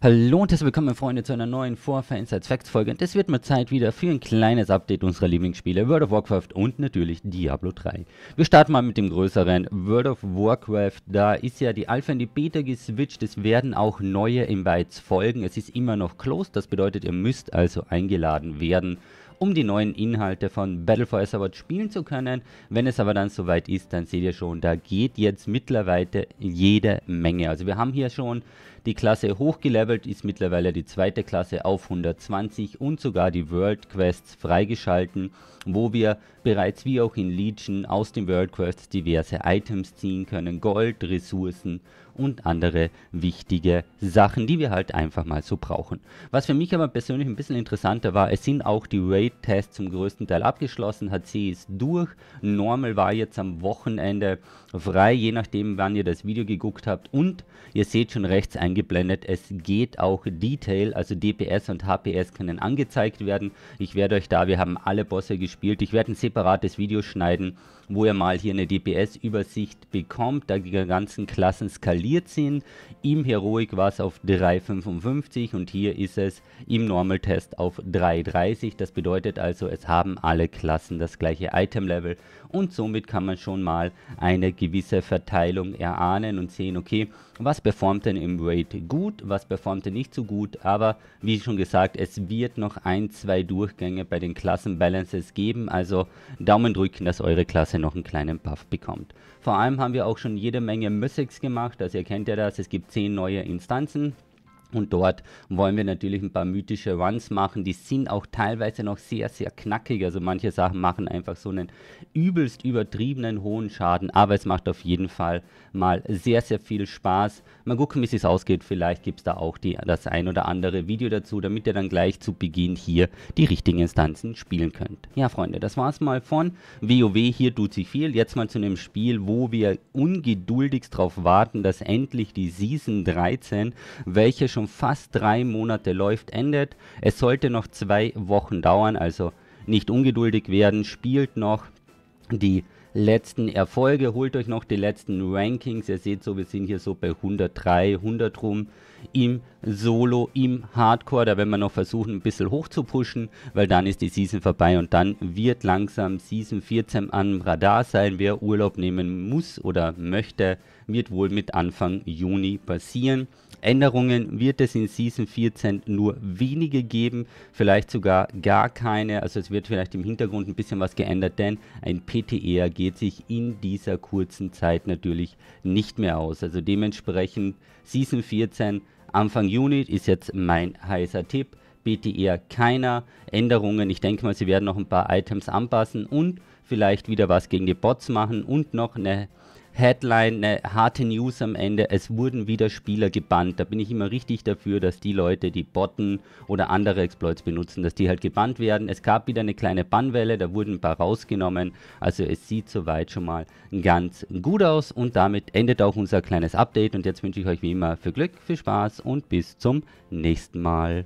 Hallo und herzlich willkommen, meine Freunde, zu einer neuen Vorfair Insights Facts Folge. Und es wird mal Zeit wieder für ein kleines Update unserer Lieblingsspiele World of Warcraft und natürlich Diablo 3. Wir starten mal mit dem größeren World of Warcraft. Da ist ja die Alpha in die Beta geswitcht. Es werden auch neue Invites folgen. Es ist immer noch closed. Das bedeutet, ihr müsst also eingeladen werden um die neuen Inhalte von Battle for Azeroth spielen zu können. Wenn es aber dann soweit ist, dann seht ihr schon, da geht jetzt mittlerweile jede Menge. Also wir haben hier schon die Klasse hochgelevelt, ist mittlerweile die zweite Klasse auf 120 und sogar die World Quests freigeschalten, wo wir bereits wie auch in Legion aus den World Quests diverse Items ziehen können, Gold, Ressourcen und andere wichtige Sachen, die wir halt einfach mal so brauchen. Was für mich aber persönlich ein bisschen interessanter war, es sind auch die Raid-Tests zum größten Teil abgeschlossen, HC ist durch, Normal war jetzt am Wochenende frei, je nachdem wann ihr das Video geguckt habt und ihr seht schon rechts eingeblendet, es geht auch Detail, also DPS und HPS können angezeigt werden. Ich werde euch da, wir haben alle Bosse gespielt, ich werde ein separates Video schneiden, wo ihr mal hier eine DPS-Übersicht bekommt, da die ganzen Klassen skalieren eskaliert sind. Im Heroic war es auf 3,55 und hier ist es im Normal Test auf 3,30. Das bedeutet also, es haben alle Klassen das gleiche Item Level und somit kann man schon mal eine gewisse Verteilung erahnen und sehen, okay, was performt denn im Raid gut, was performt denn nicht so gut, aber wie schon gesagt, es wird noch ein, zwei Durchgänge bei den Klassenbalances geben, also Daumen drücken, dass eure Klasse noch einen kleinen Buff bekommt. Vor allem haben wir auch schon jede Menge Mystics gemacht, also ihr kennt ja das, es gibt zehn neue Instanzen und dort wollen wir natürlich ein paar mythische Runs machen. Die sind auch teilweise noch sehr, sehr knackig. Also manche Sachen machen einfach so einen übelst übertriebenen hohen Schaden. Aber es macht auf jeden Fall mal sehr, sehr viel Spaß. Mal gucken, wie es ausgeht. Vielleicht gibt es da auch die, das ein oder andere Video dazu, damit ihr dann gleich zu Beginn hier die richtigen Instanzen spielen könnt. Ja, Freunde, das war's mal von WoW. Hier tut sich viel. Jetzt mal zu einem Spiel, wo wir ungeduldigst darauf warten, dass endlich die Season 13, welche schon schon fast drei Monate läuft, endet. Es sollte noch zwei Wochen dauern, also nicht ungeduldig werden, spielt noch die letzten Erfolge, holt euch noch die letzten Rankings. Ihr seht so, wir sind hier so bei 103, 100 rum im Solo, im Hardcore. Da werden wir noch versuchen, ein bisschen hoch zu pushen, weil dann ist die Season vorbei und dann wird langsam Season 14 am Radar sein. Wer Urlaub nehmen muss oder möchte, wird wohl mit Anfang Juni passieren. Änderungen wird es in Season 14 nur wenige geben, vielleicht sogar gar keine. Also es wird vielleicht im Hintergrund ein bisschen was geändert, denn ein PTR e geht sich in dieser kurzen Zeit natürlich nicht mehr aus. Also dementsprechend Season 14 Anfang Juni ist jetzt mein heißer Tipp. BTR e keiner Änderungen. Ich denke mal, sie werden noch ein paar Items anpassen und vielleicht wieder was gegen die Bots machen und noch eine Headline, eine harte News am Ende, es wurden wieder Spieler gebannt. Da bin ich immer richtig dafür, dass die Leute, die Botten oder andere Exploits benutzen, dass die halt gebannt werden. Es gab wieder eine kleine Bannwelle, da wurden ein paar rausgenommen. Also es sieht soweit schon mal ganz gut aus und damit endet auch unser kleines Update. Und jetzt wünsche ich euch wie immer viel Glück, viel Spaß und bis zum nächsten Mal.